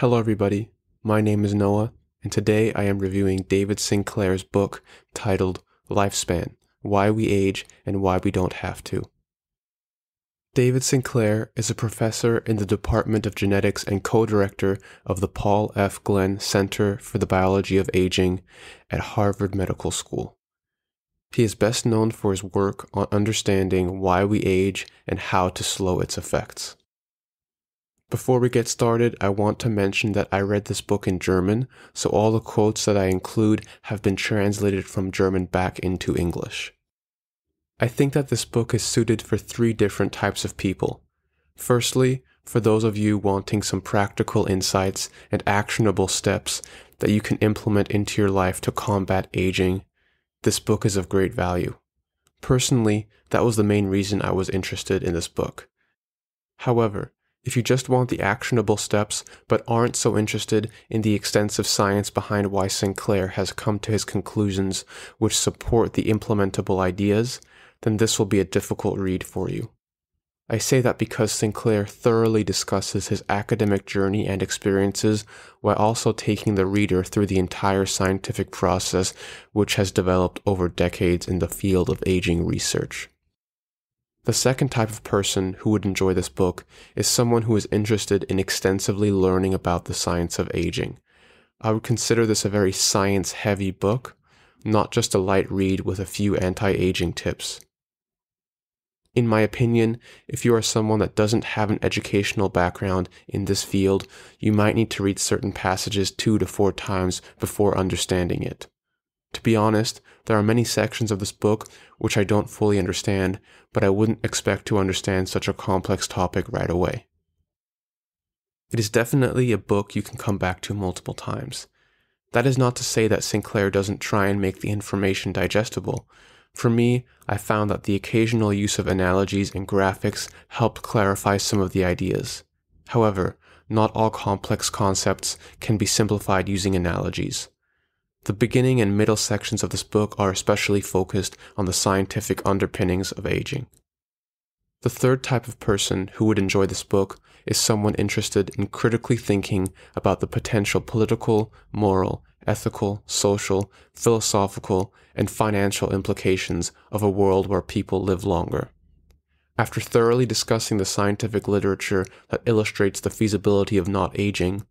Hello, everybody. My name is Noah, and today I am reviewing David Sinclair's book titled Lifespan Why We Age and Why We Don't Have to. David Sinclair is a professor in the Department of Genetics and co director of the Paul F. Glenn Center for the Biology of Aging at Harvard Medical School. He is best known for his work on understanding why we age and how to slow its effects. Before we get started, I want to mention that I read this book in German, so all the quotes that I include have been translated from German back into English. I think that this book is suited for three different types of people. Firstly, for those of you wanting some practical insights and actionable steps that you can implement into your life to combat aging, this book is of great value. Personally, that was the main reason I was interested in this book. However, if you just want the actionable steps but aren't so interested in the extensive science behind why Sinclair has come to his conclusions which support the implementable ideas, then this will be a difficult read for you. I say that because Sinclair thoroughly discusses his academic journey and experiences while also taking the reader through the entire scientific process which has developed over decades in the field of aging research. The second type of person who would enjoy this book is someone who is interested in extensively learning about the science of aging. I would consider this a very science heavy book, not just a light read with a few anti aging tips. In my opinion, if you are someone that doesn't have an educational background in this field, you might need to read certain passages two to four times before understanding it. To be honest, there are many sections of this book which I don't fully understand, but I wouldn't expect to understand such a complex topic right away. It is definitely a book you can come back to multiple times. That is not to say that Sinclair doesn't try and make the information digestible. For me, I found that the occasional use of analogies and graphics helped clarify some of the ideas. However, not all complex concepts can be simplified using analogies. The beginning and middle sections of this book are especially focused on the scientific underpinnings of aging. The third type of person who would enjoy this book is someone interested in critically thinking about the potential political, moral, ethical, social, philosophical, and financial implications of a world where people live longer. After thoroughly discussing the scientific literature that illustrates the feasibility of not aging,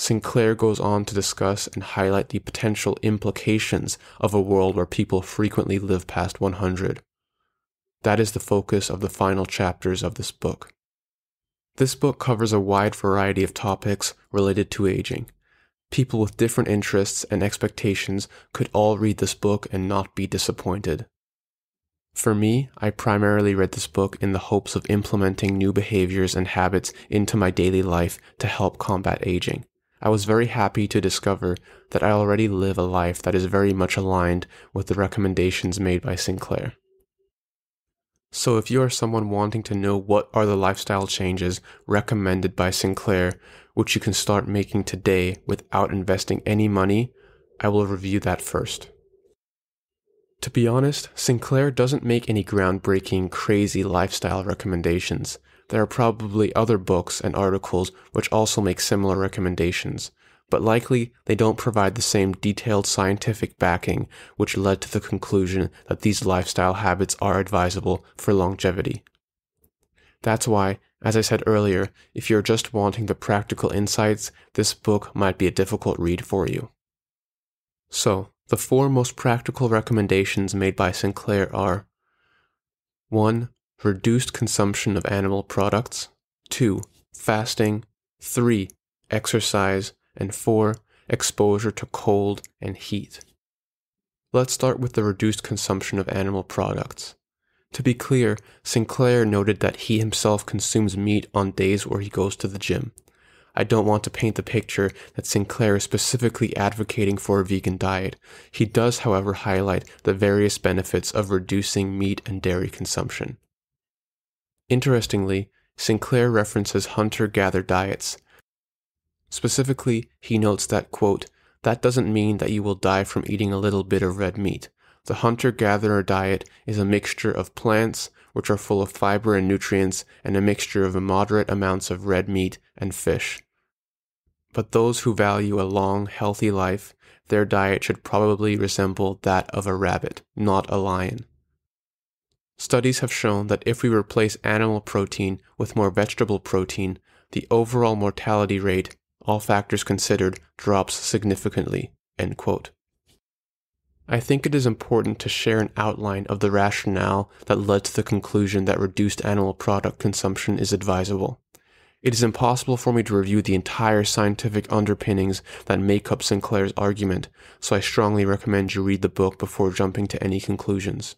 Sinclair goes on to discuss and highlight the potential implications of a world where people frequently live past 100. That is the focus of the final chapters of this book. This book covers a wide variety of topics related to aging. People with different interests and expectations could all read this book and not be disappointed. For me, I primarily read this book in the hopes of implementing new behaviors and habits into my daily life to help combat aging. I was very happy to discover that I already live a life that is very much aligned with the recommendations made by Sinclair. So, if you are someone wanting to know what are the lifestyle changes recommended by Sinclair, which you can start making today without investing any money, I will review that first. To be honest, Sinclair doesn't make any groundbreaking, crazy lifestyle recommendations. There are probably other books and articles which also make similar recommendations, but likely they don't provide the same detailed scientific backing which led to the conclusion that these lifestyle habits are advisable for longevity. That's why, as I said earlier, if you're just wanting the practical insights, this book might be a difficult read for you. So, the four most practical recommendations made by Sinclair are 1 reduced consumption of animal products, 2. fasting, 3. exercise, and 4. exposure to cold and heat. Let's start with the reduced consumption of animal products. To be clear, Sinclair noted that he himself consumes meat on days where he goes to the gym. I don't want to paint the picture that Sinclair is specifically advocating for a vegan diet. He does, however, highlight the various benefits of reducing meat and dairy consumption. Interestingly, Sinclair references hunter gatherer diets. Specifically, he notes that, quote, that doesn't mean that you will die from eating a little bit of red meat. The hunter gatherer diet is a mixture of plants, which are full of fiber and nutrients, and a mixture of immoderate amounts of red meat and fish. But those who value a long, healthy life, their diet should probably resemble that of a rabbit, not a lion. Studies have shown that if we replace animal protein with more vegetable protein, the overall mortality rate, all factors considered, drops significantly. I think it is important to share an outline of the rationale that led to the conclusion that reduced animal product consumption is advisable. It is impossible for me to review the entire scientific underpinnings that make up Sinclair's argument, so I strongly recommend you read the book before jumping to any conclusions.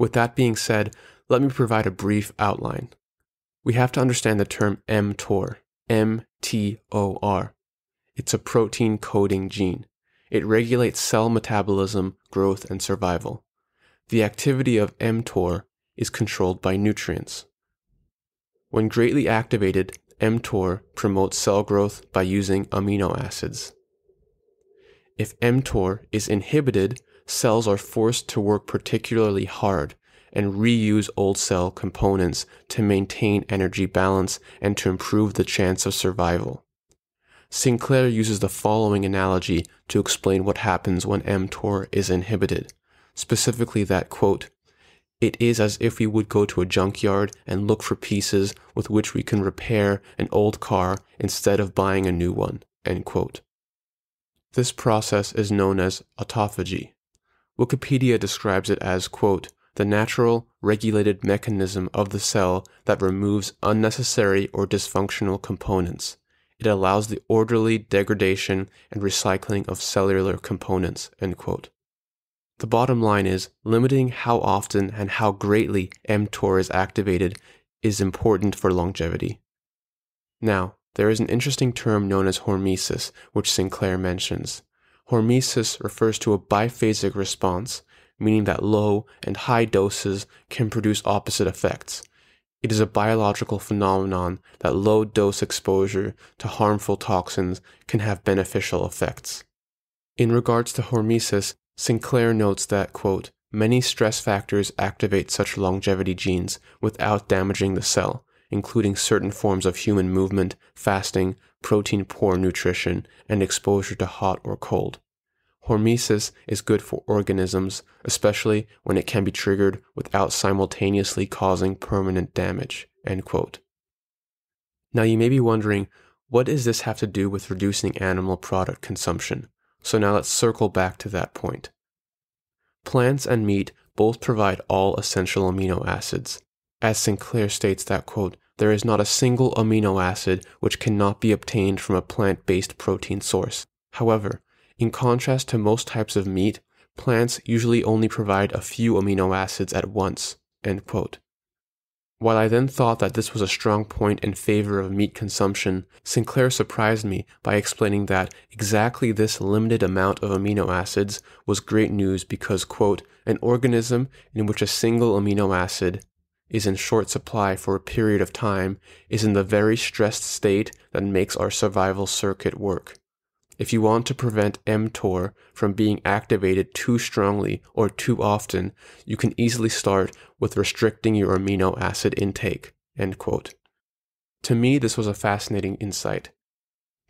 With that being said, let me provide a brief outline. We have to understand the term mTOR, M T O R. It's a protein coding gene. It regulates cell metabolism, growth, and survival. The activity of mTOR is controlled by nutrients. When greatly activated, mTOR promotes cell growth by using amino acids. If mTOR is inhibited, cells are forced to work particularly hard and reuse old cell components to maintain energy balance and to improve the chance of survival. Sinclair uses the following analogy to explain what happens when mTOR is inhibited, specifically that quote, it is as if we would go to a junkyard and look for pieces with which we can repair an old car instead of buying a new one. This process is known as autophagy. Wikipedia describes it as, quote, the natural, regulated mechanism of the cell that removes unnecessary or dysfunctional components. It allows the orderly degradation and recycling of cellular components. The bottom line is limiting how often and how greatly mTOR is activated is important for longevity. Now, there is an interesting term known as hormesis, which Sinclair mentions. Hormesis refers to a biphasic response, meaning that low and high doses can produce opposite effects. It is a biological phenomenon that low dose exposure to harmful toxins can have beneficial effects. In regards to hormesis, Sinclair notes that, quote, many stress factors activate such longevity genes without damaging the cell, including certain forms of human movement, fasting, protein poor nutrition, and exposure to hot or cold. Hormesis is good for organisms, especially when it can be triggered without simultaneously causing permanent damage. Now you may be wondering, what does this have to do with reducing animal product consumption? So now let's circle back to that point. Plants and meat both provide all essential amino acids. As Sinclair states that quote, there is not a single amino acid which cannot be obtained from a plant based protein source. However, in contrast to most types of meat, plants usually only provide a few amino acids at once. While I then thought that this was a strong point in favor of meat consumption, Sinclair surprised me by explaining that exactly this limited amount of amino acids was great news because, quote, an organism in which a single amino acid is in short supply for a period of time is in the very stressed state that makes our survival circuit work. If you want to prevent mTOR from being activated too strongly or too often, you can easily start with restricting your amino acid intake. To me, this was a fascinating insight.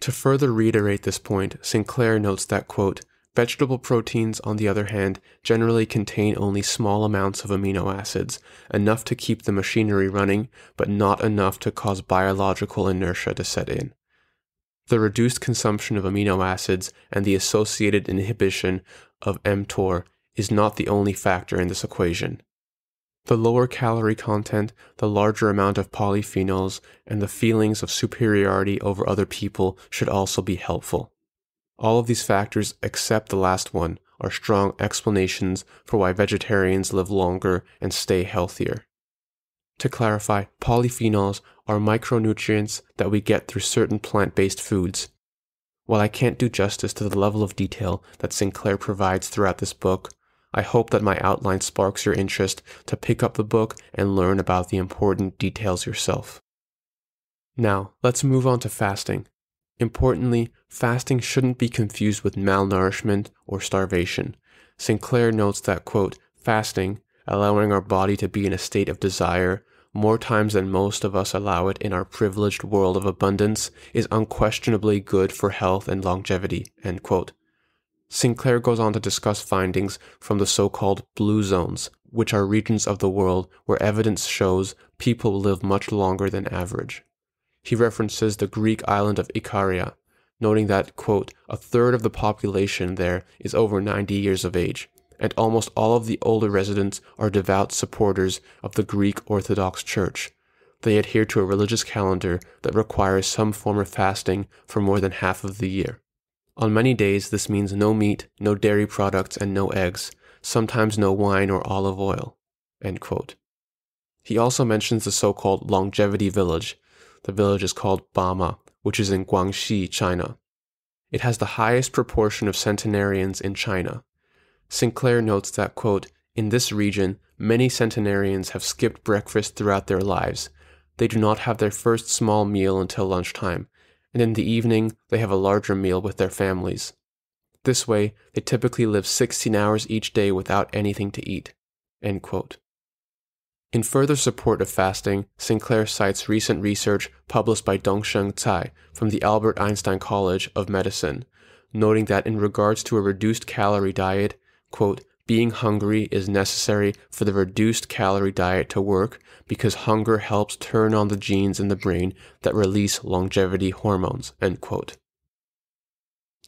To further reiterate this point, Sinclair notes that, quote, Vegetable proteins, on the other hand, generally contain only small amounts of amino acids, enough to keep the machinery running, but not enough to cause biological inertia to set in. The reduced consumption of amino acids and the associated inhibition of mTOR is not the only factor in this equation. The lower calorie content, the larger amount of polyphenols, and the feelings of superiority over other people should also be helpful. All of these factors, except the last one, are strong explanations for why vegetarians live longer and stay healthier. To clarify, polyphenols are micronutrients that we get through certain plant based foods. While I can't do justice to the level of detail that Sinclair provides throughout this book, I hope that my outline sparks your interest to pick up the book and learn about the important details yourself. Now, let's move on to fasting, Importantly, fasting shouldn't be confused with malnourishment or starvation. Sinclair notes that, quote, fasting, allowing our body to be in a state of desire, more times than most of us allow it in our privileged world of abundance, is unquestionably good for health and longevity. Sinclair goes on to discuss findings from the so called blue zones, which are regions of the world where evidence shows people live much longer than average he references the Greek island of Icaria, noting that, quote, a third of the population there is over 90 years of age, and almost all of the older residents are devout supporters of the Greek Orthodox Church. They adhere to a religious calendar that requires some form of fasting for more than half of the year. On many days, this means no meat, no dairy products, and no eggs, sometimes no wine or olive oil. He also mentions the so called longevity village, the village is called Bama, which is in Guangxi, China. It has the highest proportion of centenarians in China. Sinclair notes that, quote, in this region, many centenarians have skipped breakfast throughout their lives. They do not have their first small meal until lunchtime, and in the evening, they have a larger meal with their families. This way, they typically live 16 hours each day without anything to eat. End quote. In further support of fasting, Sinclair cites recent research published by Dongsheng Tsai from the Albert Einstein College of Medicine, noting that in regards to a reduced calorie diet, quote, being hungry is necessary for the reduced calorie diet to work because hunger helps turn on the genes in the brain that release longevity hormones, end quote.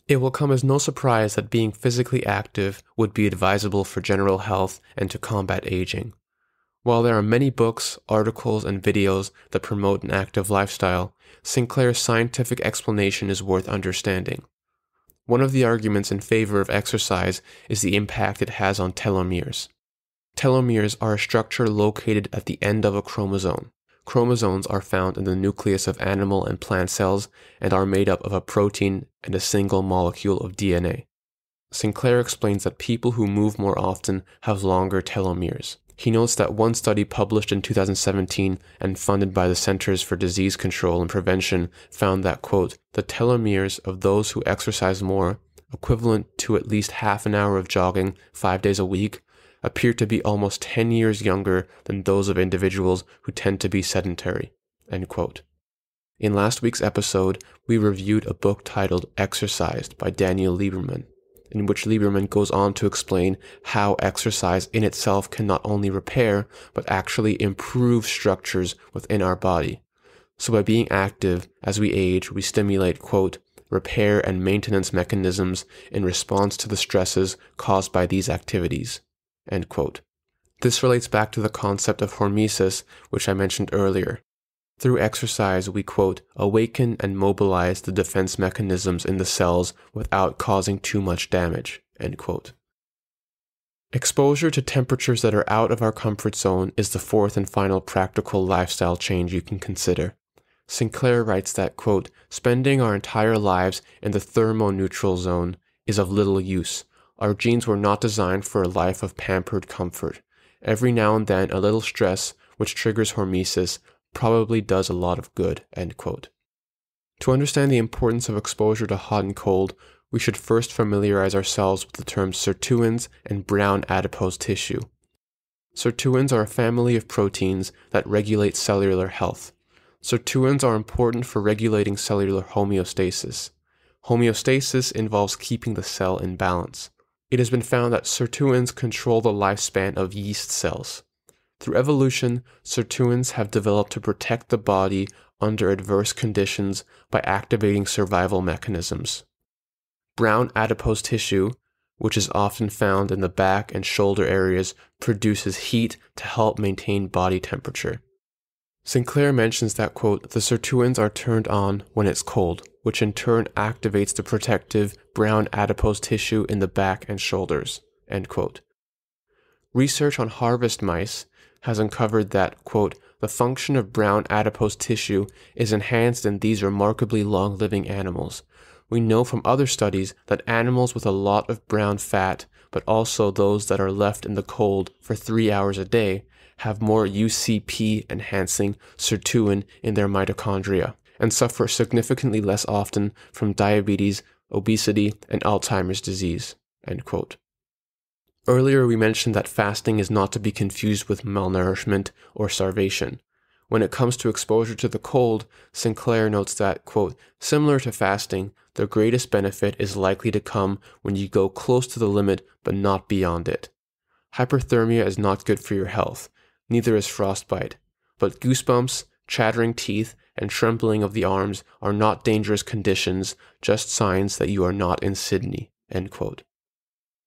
It will come as no surprise that being physically active would be advisable for general health and to combat aging. While there are many books, articles, and videos that promote an active lifestyle, Sinclair's scientific explanation is worth understanding. One of the arguments in favor of exercise is the impact it has on telomeres. Telomeres are a structure located at the end of a chromosome. Chromosomes are found in the nucleus of animal and plant cells and are made up of a protein and a single molecule of DNA. Sinclair explains that people who move more often have longer telomeres. He notes that one study published in 2017 and funded by the Centers for Disease Control and Prevention found that, quote, the telomeres of those who exercise more, equivalent to at least half an hour of jogging five days a week, appear to be almost 10 years younger than those of individuals who tend to be sedentary, end quote. In last week's episode, we reviewed a book titled Exercised by Daniel Lieberman in which Lieberman goes on to explain how exercise in itself can not only repair, but actually improve structures within our body. So by being active, as we age, we stimulate, quote, repair and maintenance mechanisms in response to the stresses caused by these activities, end quote. This relates back to the concept of hormesis, which I mentioned earlier, through exercise, we quote, awaken and mobilize the defense mechanisms in the cells without causing too much damage, end quote. Exposure to temperatures that are out of our comfort zone is the fourth and final practical lifestyle change you can consider. Sinclair writes that, quote, spending our entire lives in the thermo-neutral zone is of little use. Our genes were not designed for a life of pampered comfort. Every now and then, a little stress, which triggers hormesis, probably does a lot of good, To understand the importance of exposure to hot and cold, we should first familiarize ourselves with the terms sirtuins and brown adipose tissue. Sirtuins are a family of proteins that regulate cellular health. Sirtuins are important for regulating cellular homeostasis. Homeostasis involves keeping the cell in balance. It has been found that sirtuins control the lifespan of yeast cells. Through evolution, sirtuins have developed to protect the body under adverse conditions by activating survival mechanisms. Brown adipose tissue, which is often found in the back and shoulder areas, produces heat to help maintain body temperature. Sinclair mentions that, quote, the sirtuins are turned on when it's cold, which in turn activates the protective brown adipose tissue in the back and shoulders, end quote. Research on harvest mice has uncovered that, quote, the function of brown adipose tissue is enhanced in these remarkably long living animals. We know from other studies that animals with a lot of brown fat, but also those that are left in the cold for three hours a day, have more UCP enhancing sirtuin in their mitochondria and suffer significantly less often from diabetes, obesity, and Alzheimer's disease. End quote. Earlier, we mentioned that fasting is not to be confused with malnourishment or starvation. When it comes to exposure to the cold, Sinclair notes that, quote, similar to fasting, the greatest benefit is likely to come when you go close to the limit but not beyond it. Hyperthermia is not good for your health, neither is frostbite, but goosebumps, chattering teeth, and trembling of the arms are not dangerous conditions, just signs that you are not in Sydney. End quote.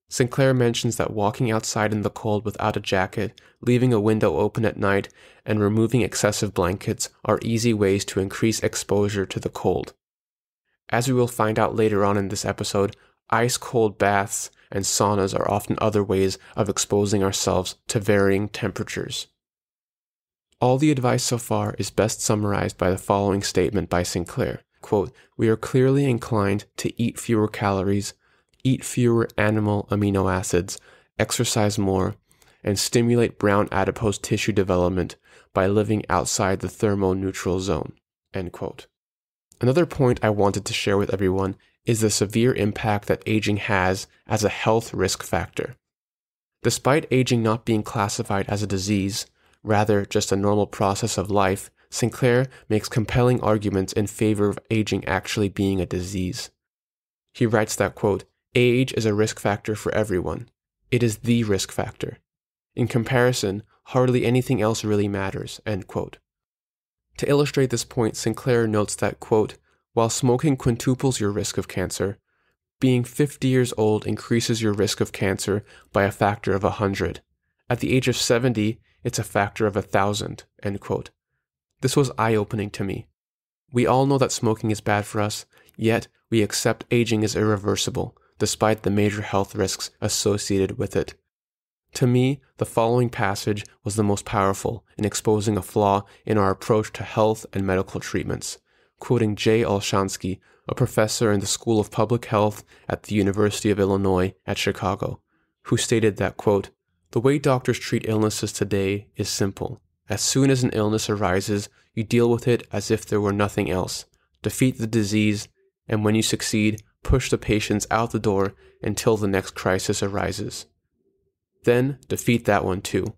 Sinclair mentions that walking outside in the cold without a jacket, leaving a window open at night, and removing excessive blankets are easy ways to increase exposure to the cold. As we will find out later on in this episode, ice cold baths and saunas are often other ways of exposing ourselves to varying temperatures. All the advice so far is best summarized by the following statement by Sinclair quote, We are clearly inclined to eat fewer calories eat fewer animal amino acids, exercise more, and stimulate brown adipose tissue development by living outside the thermoneutral zone. Another point I wanted to share with everyone is the severe impact that aging has as a health risk factor. Despite aging not being classified as a disease, rather just a normal process of life, Sinclair makes compelling arguments in favor of aging actually being a disease. He writes that, quote, Age is a risk factor for everyone. It is the risk factor. In comparison, hardly anything else really matters. To illustrate this point, Sinclair notes that, quote, while smoking quintuples your risk of cancer, being 50 years old increases your risk of cancer by a factor of 100. At the age of 70, it's a factor of 1,000. This was eye opening to me. We all know that smoking is bad for us, yet we accept aging as irreversible, despite the major health risks associated with it. To me, the following passage was the most powerful in exposing a flaw in our approach to health and medical treatments. Quoting J. Olshansky, a professor in the School of Public Health at the University of Illinois at Chicago, who stated that, quote, The way doctors treat illnesses today is simple. As soon as an illness arises, you deal with it as if there were nothing else, defeat the disease, and when you succeed, push the patients out the door until the next crisis arises. Then defeat that one too.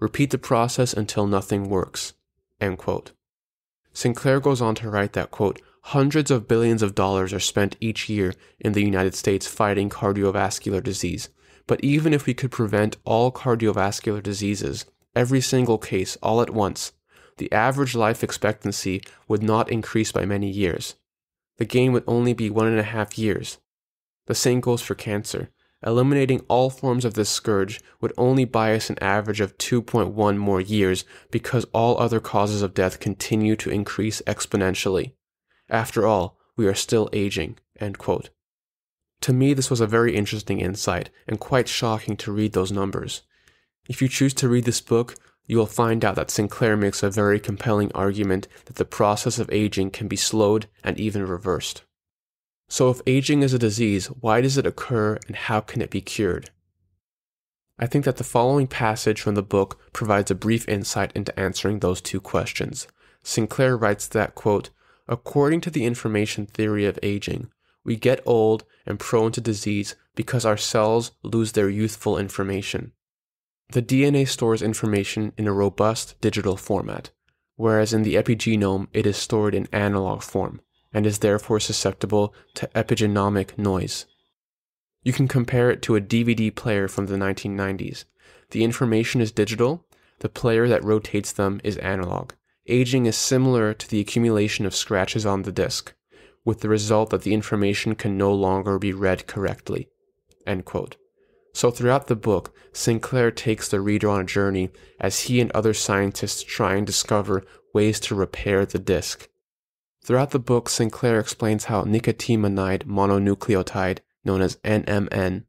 Repeat the process until nothing works. Sinclair goes on to write that, quote, hundreds of billions of dollars are spent each year in the United States fighting cardiovascular disease. But even if we could prevent all cardiovascular diseases, every single case all at once, the average life expectancy would not increase by many years the gain would only be one and a half years. The same goes for cancer. Eliminating all forms of this scourge would only buy us an average of 2.1 more years because all other causes of death continue to increase exponentially. After all, we are still aging. To me, this was a very interesting insight and quite shocking to read those numbers. If you choose to read this book, you will find out that Sinclair makes a very compelling argument that the process of aging can be slowed and even reversed. So, if aging is a disease, why does it occur and how can it be cured? I think that the following passage from the book provides a brief insight into answering those two questions. Sinclair writes that, quote, According to the information theory of aging, we get old and prone to disease because our cells lose their youthful information. The DNA stores information in a robust digital format, whereas in the epigenome it is stored in analog form and is therefore susceptible to epigenomic noise. You can compare it to a DVD player from the 1990s. The information is digital, the player that rotates them is analog. Aging is similar to the accumulation of scratches on the disc, with the result that the information can no longer be read correctly. End quote. So, throughout the book, Sinclair takes the reader on a journey as he and other scientists try and discover ways to repair the disk. Throughout the book, Sinclair explains how nicotinamide mononucleotide, known as NMN,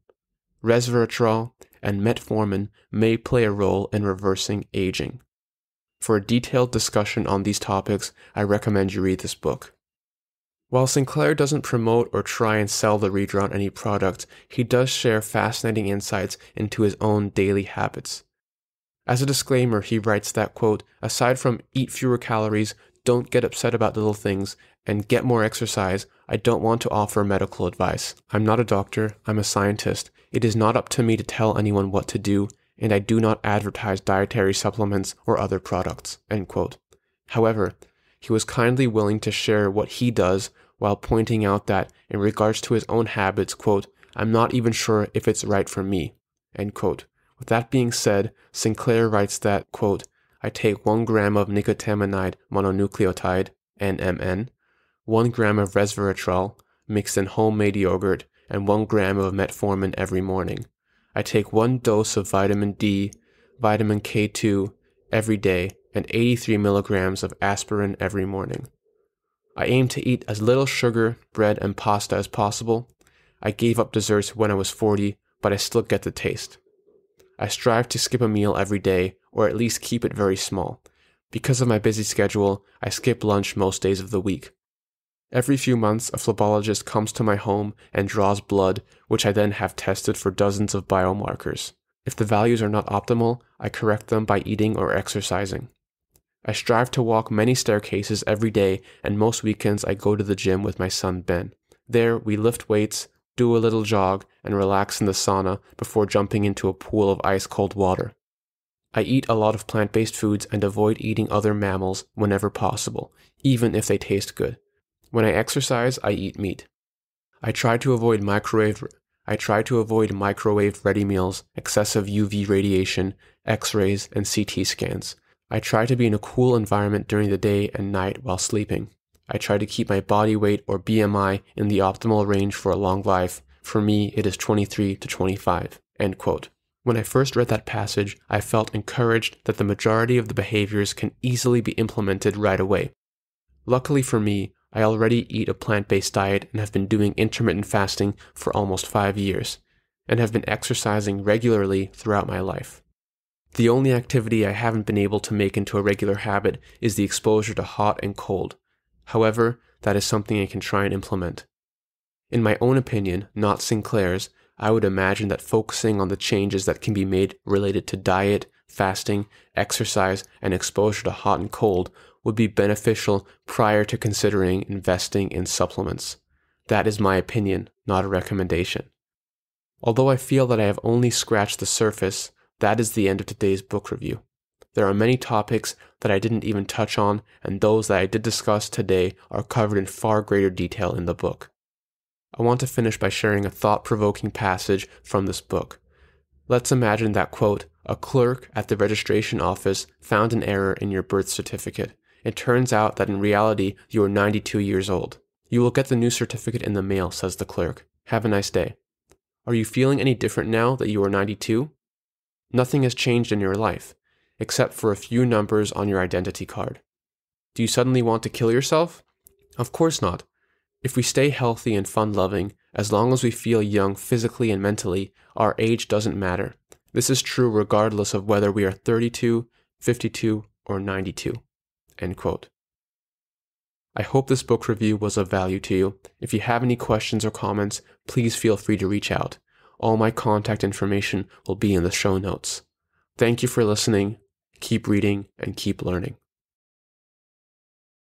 resveratrol, and metformin may play a role in reversing aging. For a detailed discussion on these topics, I recommend you read this book. While Sinclair doesn't promote or try and sell the reader on any product, he does share fascinating insights into his own daily habits. As a disclaimer, he writes that, quote, aside from eat fewer calories, don't get upset about little things, and get more exercise, I don't want to offer medical advice. I'm not a doctor, I'm a scientist. It is not up to me to tell anyone what to do, and I do not advertise dietary supplements or other products, end quote. However, he was kindly willing to share what he does while pointing out that, in regards to his own habits, quote, I'm not even sure if it's right for me. End quote. With that being said, Sinclair writes that, quote, I take 1 gram of nicotinamide mononucleotide, NMN, 1 gram of resveratrol, mixed in homemade yogurt, and 1 gram of metformin every morning. I take one dose of vitamin D, vitamin K2 every day and 83 milligrams of aspirin every morning. I aimed to eat as little sugar, bread, and pasta as possible. I gave up desserts when I was 40, but I still get the taste. I strive to skip a meal every day, or at least keep it very small. Because of my busy schedule, I skip lunch most days of the week. Every few months, a phlebologist comes to my home and draws blood, which I then have tested for dozens of biomarkers. If the values are not optimal, I correct them by eating or exercising. I strive to walk many staircases every day, and most weekends I go to the gym with my son Ben. There, we lift weights, do a little jog, and relax in the sauna before jumping into a pool of ice cold water. I eat a lot of plant based foods and avoid eating other mammals whenever possible, even if they taste good. When I exercise, I eat meat. I try to avoid microwave I try to avoid microwave ready meals, excessive UV radiation, x-rays, and CT scans. I try to be in a cool environment during the day and night while sleeping. I try to keep my body weight or BMI in the optimal range for a long life. For me, it is 23 to 25. End quote. When I first read that passage, I felt encouraged that the majority of the behaviors can easily be implemented right away. Luckily for me, I already eat a plant based diet and have been doing intermittent fasting for almost five years, and have been exercising regularly throughout my life. The only activity I haven't been able to make into a regular habit is the exposure to hot and cold. However, that is something I can try and implement. In my own opinion, not Sinclair's, I would imagine that focusing on the changes that can be made related to diet, fasting, exercise, and exposure to hot and cold would be beneficial prior to considering investing in supplements. That is my opinion, not a recommendation. Although I feel that I have only scratched the surface, that is the end of today's book review. There are many topics that I didn't even touch on, and those that I did discuss today are covered in far greater detail in the book. I want to finish by sharing a thought provoking passage from this book. Let's imagine that, quote, a clerk at the registration office found an error in your birth certificate. It turns out that in reality, you are 92 years old. You will get the new certificate in the mail, says the clerk. Have a nice day. Are you feeling any different now that you are 92? Nothing has changed in your life, except for a few numbers on your identity card. Do you suddenly want to kill yourself? Of course not. If we stay healthy and fun loving, as long as we feel young physically and mentally, our age doesn't matter. This is true regardless of whether we are 32, 52, or 92. I hope this book review was of value to you. If you have any questions or comments, please feel free to reach out. All my contact information will be in the show notes. Thank you for listening. Keep reading and keep learning.